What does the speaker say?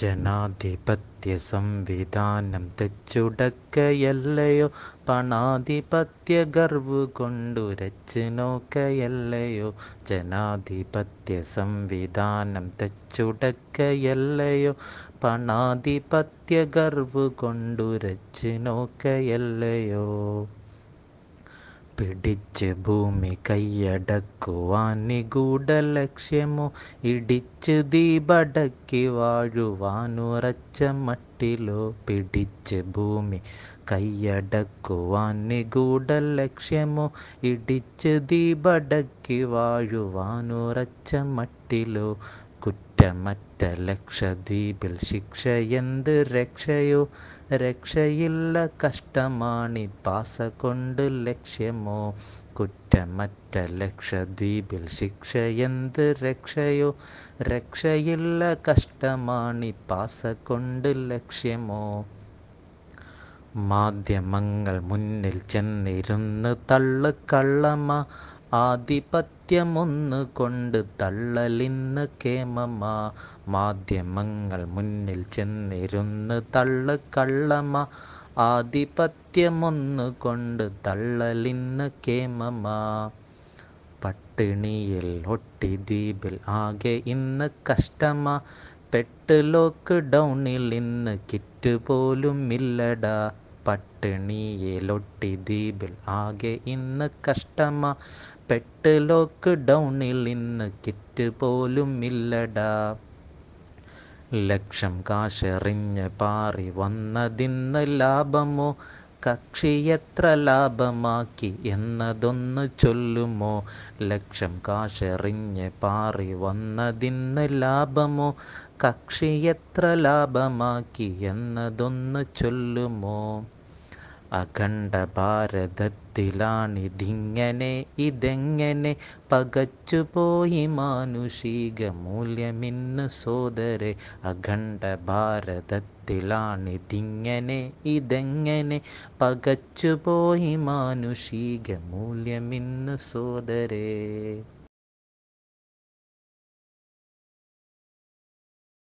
ജനാധിപത്യ സംവിധാനം തെച്ചുടക്കയല്ലയോ പണാധിപത്യ ഗർവ് കൊണ്ടുരച്ച് നോക്കയല്ലയോ ജനാധിപത്യ സംവിധാനം തെച്ചുടക്കയല്ലയോ പണാധിപത്യ ഗർവ് കൊണ്ടുരച്ച് നോക്കയല്ലയോ పిడిచ్చే భూమి కయ్యడక్కువాని గూఢ లక్ష్యము ఇడిచ్చు దీబడక్కి వాడువాను రచ్చ మట్టిలో పిడిచ్చే భూమి కయ్యడక్కువాన్ని గూఢ లక్ష్యము ఇడిచ్చు దీబడక్కి వాడువాను రచ్చ మట్టిలో കുറ്റമറ്റ ലക്ഷദ്വീപിൽ ശിക്ഷയെന്ത് രക്ഷയോ രക്ഷയില്ല കഷ്ടമാണി പാസ കൊണ്ട് ലക്ഷ്യമോ കുറ്റമറ്റ ലക്ഷദ്വീപിൽ ശിക്ഷയെന്ത് രക്ഷയോ രക്ഷയില്ല കഷ്ടമാണി പാസ കൊണ്ട് ലക്ഷ്യമോ മാധ്യമങ്ങൾ മുന്നിൽ ചെന്നിരുന്ന് തള്ളു കള്ളമ ആധിപത്യമൊന്നു കൊണ്ട് തള്ളലിന്ന് കേമമാ മാധ്യമങ്ങൾ മുന്നിൽ ചെന്നിരുന്ന് തള്ളു കള്ളമാ ആധിപത്യമൊന്നു കൊണ്ട് തള്ളലിന്ന് കേമമാ പട്ടിണിയിൽ ഒട്ടി ദ്വീപിൽ ആകെ ഇന്ന് കഷ്ടമാ പെട്ട് ലോക്ക് ഡൗണിൽ ഇന്ന് കിറ്റ് പോലും ഇല്ലടാ ലൊട്ടി ദ്വീപിൽ ആകെ ഇന്ന് കഷ്ടമാ പെട്ട് ലോക്ക് ഡൗണിൽ ഇന്ന് കിറ്റ് പോലും ഇല്ലടാ ലക്ഷം കാശെറിഞ്ഞ് പാറി വന്നതിന്ന് ലാഭമോ കക്ഷിയെത്ര ലാഭമാക്കി എന്നതൊന്നു ചൊല്ലുമോ ലക്ഷം കാശെറിഞ്ഞ് പാറി വന്നതിന്ന് ലാഭമോ കക്ഷിയെത്ര ലാഭമാക്കി എന്നതൊന്നു ചൊല്ലുമോ അഖണ്ഡ ഭാരതത്തിലാണിതിങ്ങനെ ഇതെങ്ങനെ പകച്ചുപോയി മാനുഷിക മൂല്യമിന്ന് സോദരെ അഖണ്ഡ ഭാരതത്തിലാണിതിങ്ങനെ ഇതെങ്ങനെ പകച്ചുപോയി മാനുഷിക മൂല്യമിന്ന് സോദരേ